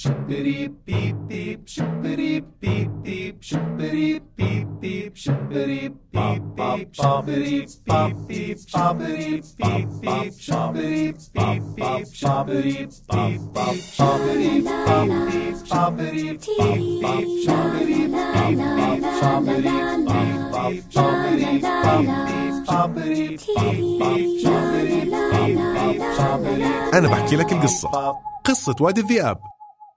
شبري بيب بيب شبري بيب بيب شبري بيب بيب شبري بيب بيب شبريب بيب بيب شبريب بيب بيب شبريب بيب بيب شبريب بيب بيب شبريب بيب بيب شبريب بيب بيب شبريب بيب بيب شبريب بيب بيب شبريب بيب بيب شبريب بيب بيب شبريب بيب بيب شبريب أنا بحكي لك القصة قصة وادي الذئاب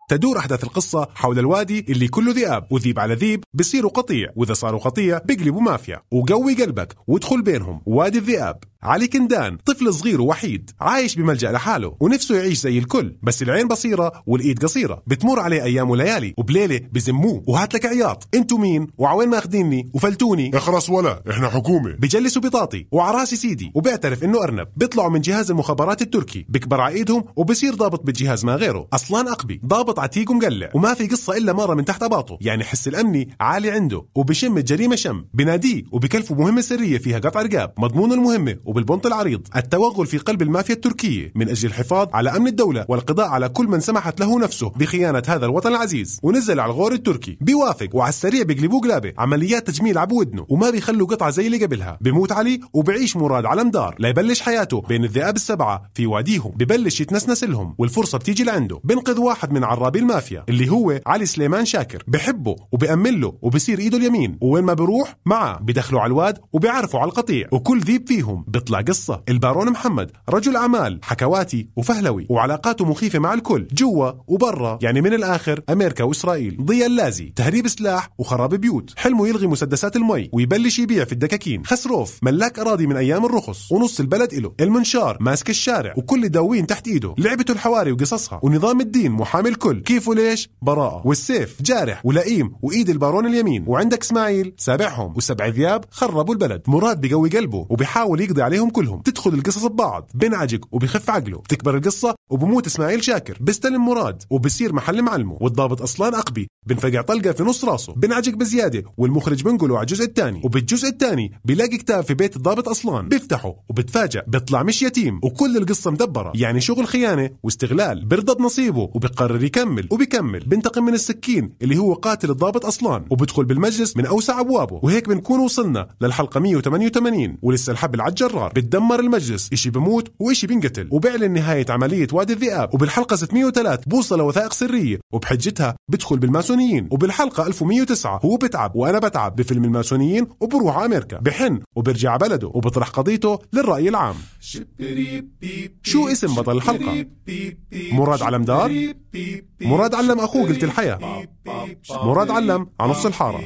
تدور أحداث القصة حول الوادي اللي كله ذئاب وذيب على ذيب بصيروا قطيع وإذا صاروا قطيع بيقلبوا مافيا وقوي قلبك وادخل بينهم وادي الذئاب علي كندان طفل صغير ووحيد عايش بملجأ لحاله ونفسه يعيش زي الكل بس العين بصيرة والإيد قصيرة بتمر عليه أيام وليالي وبليلة بزموه وهات لك عياط انتو مين وعوين ماخذيني وفلتوني اخرس ولا احنا حكومة بجلسوا بطاطي وعراسي سيدي وبيعترف انه أرنب بيطلعوا من جهاز المخابرات التركي بكبر عايدهم وبصير ضابط بالجهاز ما غيره اصلا أقبي ضابط عتيق ومقلع وما في قصة إلا مرة من تحت أباطه يعني حس الأمني عالي عنده وبشم الجريمة شم بناديه وبكلفه مهمة سرية فيها قطع رقاب مضمون المهمة وبالبنط العريض التوغل في قلب المافيا التركية من أجل الحفاظ على أمن الدولة والقضاء على كل من سمحت له نفسه بخيانة هذا الوطن العزيز ونزل على الغور التركي بيوافق وعلى السريع بيقلبوه قلابة عمليات تجميل ودنه وما بيخلوا قطعة زي اللي قبلها بموت علي وبعيش مراد على مدار ليبلش حياته بين الذئاب السبعة في واديهم ببلش يتنسنس لهم والفرصة بتيجي لعنده بنقذ واحد من عرابي المافيا اللي هو علي سليمان شاكر بحبه وبأمن له وبصير ايده اليمين ووين ما بروح معه بدخلوا على الواد وبيعرفوا على القطيع وكل ذيب فيهم تطلع قصة البارون محمد رجل أعمال حكواتي وفهلوي وعلاقاته مخيفة مع الكل جوا وبرا يعني من الآخر أمريكا وإسرائيل ضي اللازي تهريب سلاح وخراب بيوت حلمه يلغي مسدسات المي ويبلش يبيع في الدكاكين خسروف ملاك أراضي من أيام الرخص ونص البلد إله المنشار ماسك الشارع وكل داوين تحت إيده لعبته الحواري وقصصها ونظام الدين محامي الكل كيف وليش براءة والسيف جارح ولئيم وإيد البارون اليمين وعندك إسماعيل سابعهم وسبع ذياب خربوا البلد مراد بقوي قلبه وبيحاول يقضي عليهم كلهم تدخل القصص ببعض بنعجق وبخف عقله بتكبر القصة وبموت اسماعيل شاكر بستلم مراد وبصير محل معلمه والضابط اصلان اقبي بنفقع طلقة في نص راسه بنعجق بزيادة والمخرج بنقله على الجزء الثاني وبالجزء الثاني بيلاقي كتاب في بيت الضابط اصلان بيفتحه وبتفاجئ بيطلع مش يتيم وكل القصة مدبرة يعني شغل خيانة واستغلال برضى بنصيبه وبقرر يكمل وبكمل بنتقم من السكين اللي هو قاتل الضابط اصلان وبدخل بالمجلس من اوسع ابوابه وهيك بنكون وصلنا للحلقة 188 ولسه الحبل على الجرار الصغار بتدمر المجلس إشي بموت وإشي بينقتل وبعلن نهاية عملية وادي الذئاب وبالحلقة 603 بوصل لوثائق سرية وبحجتها بدخل بالماسونيين وبالحلقة 1109 هو بتعب وأنا بتعب بفيلم الماسونيين وبروح أمريكا بحن وبرجع بلده وبطرح قضيته للرأي العام شو اسم بطل الحلقة؟ مراد علمدار؟ مراد علم أخوه قلت الحياة مراد علم على نص الحارة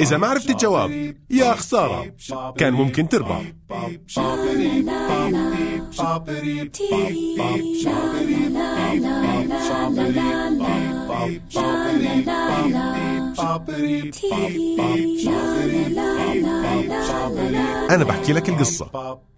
إذا ما عرفت الجواب يا خسارة كان ممكن تربح أنا بحكي لك القصة